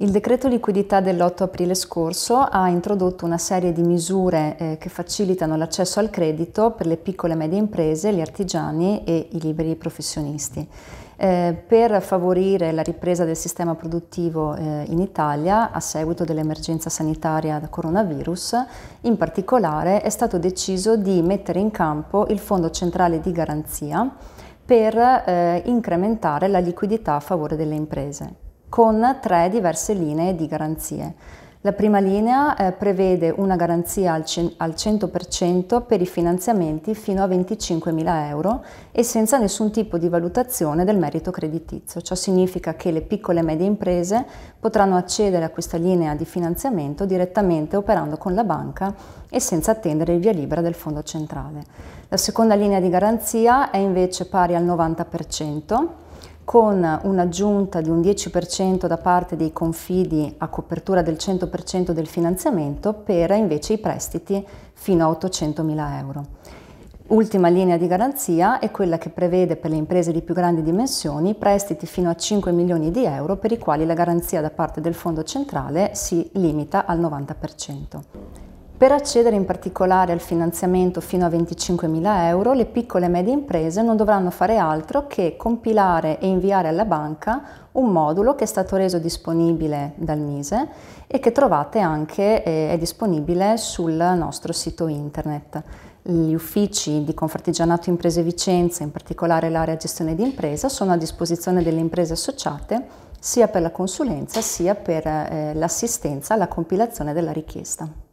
Il decreto liquidità dell'8 aprile scorso ha introdotto una serie di misure eh, che facilitano l'accesso al credito per le piccole e medie imprese, gli artigiani e i liberi professionisti. Eh, per favorire la ripresa del sistema produttivo eh, in Italia a seguito dell'emergenza sanitaria da coronavirus, in particolare è stato deciso di mettere in campo il Fondo Centrale di Garanzia per eh, incrementare la liquidità a favore delle imprese con tre diverse linee di garanzie. La prima linea eh, prevede una garanzia al, al 100% per i finanziamenti fino a 25.000 euro e senza nessun tipo di valutazione del merito creditizio. Ciò significa che le piccole e medie imprese potranno accedere a questa linea di finanziamento direttamente operando con la banca e senza attendere il via libera del Fondo Centrale. La seconda linea di garanzia è invece pari al 90% con un'aggiunta di un 10% da parte dei confidi a copertura del 100% del finanziamento per invece i prestiti fino a 800.000 euro. Ultima linea di garanzia è quella che prevede per le imprese di più grandi dimensioni prestiti fino a 5 milioni di euro per i quali la garanzia da parte del Fondo centrale si limita al 90%. Per accedere in particolare al finanziamento fino a 25.000 euro, le piccole e medie imprese non dovranno fare altro che compilare e inviare alla banca un modulo che è stato reso disponibile dal Mise e che trovate anche, eh, è disponibile sul nostro sito internet. Gli uffici di Confartigianato Imprese Vicenza, in particolare l'area gestione di impresa, sono a disposizione delle imprese associate sia per la consulenza sia per eh, l'assistenza alla compilazione della richiesta.